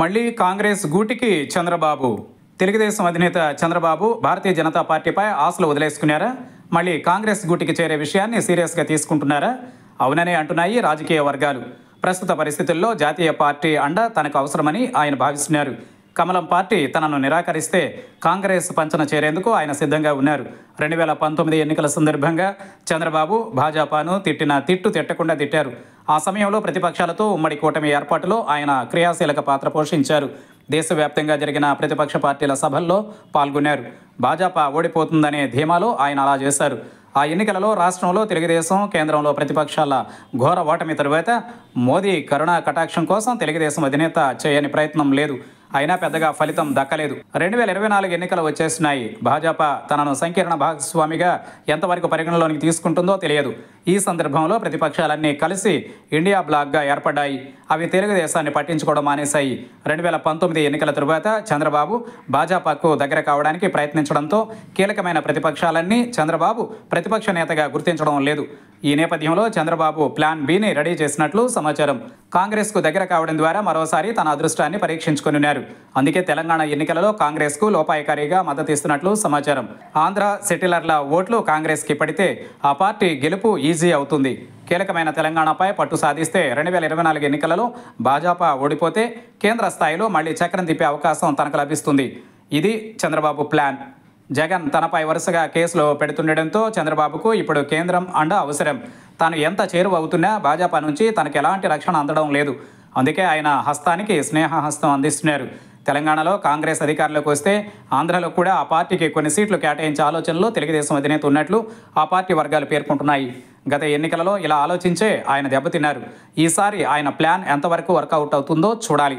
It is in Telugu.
మళ్ళీ కాంగ్రెస్ గూటికి చంద్రబాబు తెలుగుదేశం అధినేత చంద్రబాబు భారతీయ జనతా పార్టీపై ఆశలు వదిలేసుకున్నారా మళ్ళీ కాంగ్రెస్ గూటికి చేరే విషయాన్ని సీరియస్గా తీసుకుంటున్నారా అవుననే అంటున్నాయి రాజకీయ వర్గాలు ప్రస్తుత పరిస్థితుల్లో జాతీయ పార్టీ అండ తనకు అవసరమని ఆయన భావిస్తున్నారు కమలం పార్టీ తనను నిరాకరిస్తే కాంగ్రెస్ పంచన చేరేందుకు ఆయన సిద్ధంగా ఉన్నారు రెండు వేల పంతొమ్మిది ఎన్నికల సందర్భంగా చంద్రబాబు భాజపాను తిట్టిన తిట్టు తిట్టకుండా తిట్టారు ఆ సమయంలో ప్రతిపక్షాలతో ఉమ్మడి కూటమి ఏర్పాటులో ఆయన క్రియాశీలక పాత్ర పోషించారు దేశవ్యాప్తంగా జరిగిన ప్రతిపక్ష పార్టీల సభల్లో పాల్గొన్నారు భాజపా ఓడిపోతుందనే ధీమాలో ఆయన అలా చేశారు ఆ ఎన్నికలలో రాష్ట్రంలో తెలుగుదేశం కేంద్రంలో ప్రతిపక్షాల ఘోర ఓటమి తరువాత మోదీ కరుణా కటాక్షం కోసం తెలుగుదేశం అధినేత చేయని ప్రయత్నం లేదు అయినా పెద్దగా ఫలితం దక్కలేదు రెండు వేల ఇరవై నాలుగు ఎన్నికలు వచ్చేస్తున్నాయి భాజపా తనను సంకీర్ణ భాగస్వామిగా ఎంతవరకు పరిగణలోనికి తీసుకుంటుందో తెలియదు ఈ సందర్భంలో ప్రతిపక్షాలన్నీ కలిసి ఇండియా బ్లాక్గా ఏర్పడ్డాయి అవి తెలుగుదేశాన్ని పట్టించుకోవడం మానేశాయి రెండు వేల పంతొమ్మిది ఎన్నికల తరువాత చంద్రబాబు భాజపాకు దగ్గర కావడానికి ప్రయత్నించడంతో కీలకమైన ప్రతిపక్షాలన్నీ చంద్రబాబు ప్రతిపక్ష నేతగా గుర్తించడం లేదు ఈ నేపథ్యంలో చంద్రబాబు ప్లాన్ బిని రెడీ చేసినట్లు సమాచారం కాంగ్రెస్కు దగ్గర కావడం ద్వారా మరోసారి తన అదృష్టాన్ని పరీక్షించుకునున్నారు అందుకే తెలంగాణ ఎన్నికలలో కాంగ్రెస్కు లోపాయకారిగా మద్దతిస్తున్నట్లు సమాచారం ఆంధ్ర సెటిలర్ల ఓట్లు కాంగ్రెస్కి పడితే ఆ పార్టీ గెలుపు ఈజీ అవుతుంది కీలకమైన తెలంగాణపై పట్టు సాధిస్తే రెండు వేల ఇరవై నాలుగు ఎన్నికలలో భాజపా ఓడిపోతే కేంద్ర స్థాయిలో మళ్లీ చక్రం తిప్పే అవకాశం తనకు లభిస్తుంది ఇది చంద్రబాబు ప్లాన్ జగన్ తనపై వరుసగా కేసులు పెడుతుండటంతో చంద్రబాబుకు ఇప్పుడు కేంద్రం అండ అవసరం తాను ఎంత చేరువవుతున్నా భాజపా నుంచి తనకు ఎలాంటి రక్షణ అందడం లేదు అందుకే ఆయన హస్తానికి స్నేహహస్తం అందిస్తున్నారు తెలంగాణలో కాంగ్రెస్ అధికారులకు వస్తే ఆంధ్రలో కూడా ఆ పార్టీకి కొన్ని సీట్లు కేటాయించే ఆలోచనలో తెలుగుదేశం అధినేత ఉన్నట్లు ఆ పార్టీ వర్గాలు పేర్కొంటున్నాయి గత ఎన్నికలలో ఇలా ఆలోచించే ఆయన దెబ్బతిన్నారు ఈసారి ఆయన ప్లాన్ ఎంతవరకు వర్కౌట్ అవుతుందో చూడాలి